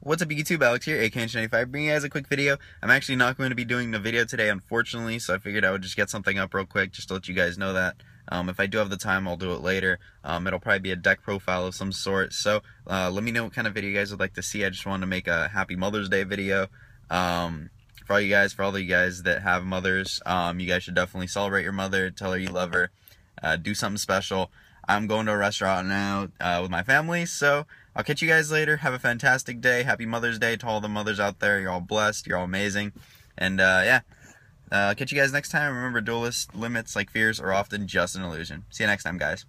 What's up YouTube, Alex here, AKH95, bringing you guys a quick video. I'm actually not going to be doing the video today, unfortunately, so I figured I would just get something up real quick just to let you guys know that. Um, if I do have the time, I'll do it later. Um, it'll probably be a deck profile of some sort, so uh, let me know what kind of video you guys would like to see. I just want to make a Happy Mother's Day video. Um, for all you guys, for all of you guys that have mothers, um, you guys should definitely celebrate your mother, tell her you love her, uh, do something special. I'm going to a restaurant now uh, with my family. So I'll catch you guys later. Have a fantastic day. Happy Mother's Day to all the mothers out there. You're all blessed. You're all amazing. And uh, yeah, uh, catch you guys next time. Remember, duelist limits like fears are often just an illusion. See you next time, guys.